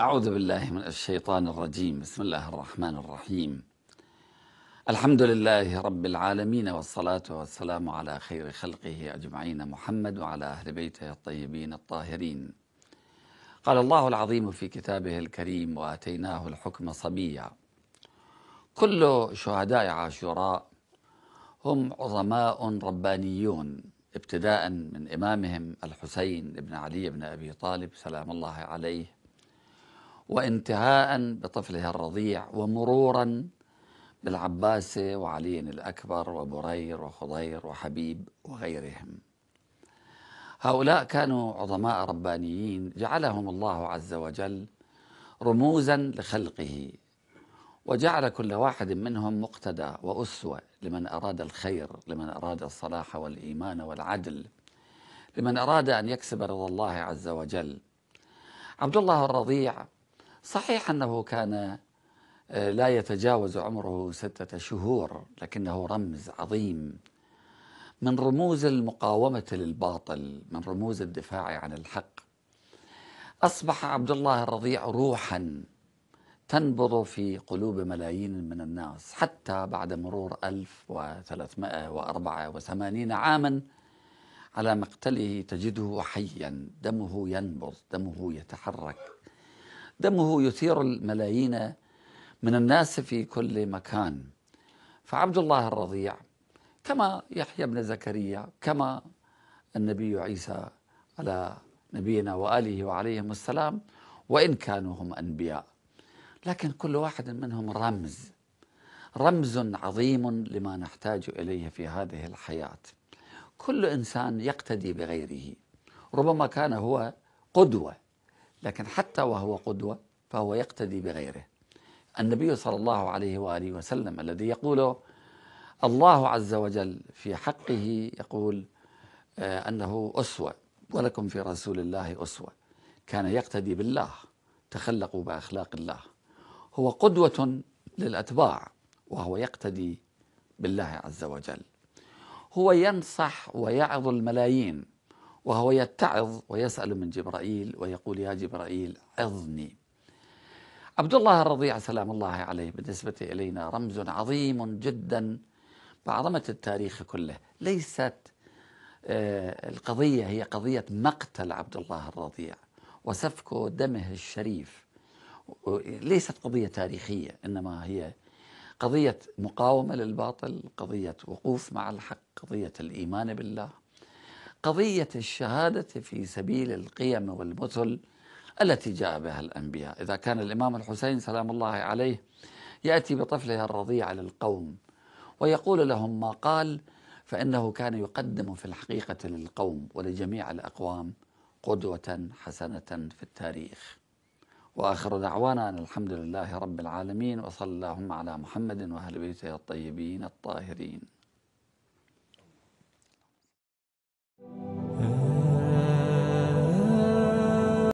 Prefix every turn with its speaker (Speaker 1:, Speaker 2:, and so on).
Speaker 1: أعوذ بالله من الشيطان الرجيم بسم الله الرحمن الرحيم الحمد لله رب العالمين والصلاة والسلام على خير خلقه أجمعين محمد وعلى أهل بيته الطيبين الطاهرين قال الله العظيم في كتابه الكريم وآتيناه الحكم صبيا كل شهداء عاشوراء هم عظماء ربانيون ابتداء من إمامهم الحسين بن علي بن أبي طالب سلام الله عليه وانتهاء بطفلها الرضيع ومرورا بالعباسة وعلي الأكبر وبرير وخضير وحبيب وغيرهم هؤلاء كانوا عظماء ربانيين جعلهم الله عز وجل رموزا لخلقه وجعل كل واحد منهم مقتدى وأسوة لمن أراد الخير لمن أراد الصلاح والإيمان والعدل لمن أراد أن يكسب رضا الله عز وجل عبد الله الرضيع صحيح أنه كان آه، لا يتجاوز عمره ستة شهور لكنه رمز عظيم من رموز المقاومة للباطل من رموز الدفاع عن الحق أصبح عبد الله الرضيع روحا تنبض في قلوب ملايين من الناس حتى بعد مرور 1384 عاما على مقتله تجده حيا دمه ينبض دمه يتحرك دمه يثير الملايين من الناس في كل مكان فعبد الله الرضيع كما يحيى بن زكريا كما النبي عيسى على نبينا وآله وعليهم السلام وإن كانوا هم أنبياء لكن كل واحد منهم رمز رمز عظيم لما نحتاج إليه في هذه الحياة كل إنسان يقتدي بغيره ربما كان هو قدوة لكن حتى وهو قدوة فهو يقتدي بغيره النبي صلى الله عليه وآله وسلم الذي يقول الله عز وجل في حقه يقول آه، أنه أسوة ولكم في رسول الله أسوة كان يقتدي بالله تخلقوا بأخلاق الله هو قدوة للأتباع وهو يقتدي بالله عز وجل هو ينصح ويعظ الملايين وهو يتعظ ويسأل من جبرائيل ويقول يا جبرائيل عظني عبد الله الرضيع سلام الله عليه بالنسبة إلينا رمز عظيم جدا بعظمة التاريخ كله ليست آه، القضية هي قضية مقتل عبد الله الرضيع وسفك دمه الشريف ليست قضية تاريخية إنما هي قضية مقاومة للباطل قضية وقوف مع الحق قضية الإيمان بالله قضية الشهادة في سبيل القيم والمثل التي جاء بها الأنبياء إذا كان الإمام الحسين سلام الله عليه يأتي بطفله الرضيع للقوم ويقول لهم ما قال فإنه كان يقدم في الحقيقة للقوم ولجميع الأقوام قدوة حسنة في التاريخ وآخر دعوانا أن الحمد لله رب العالمين وصلى اللهم على محمد وأهل بيته الطيبين الطاهرين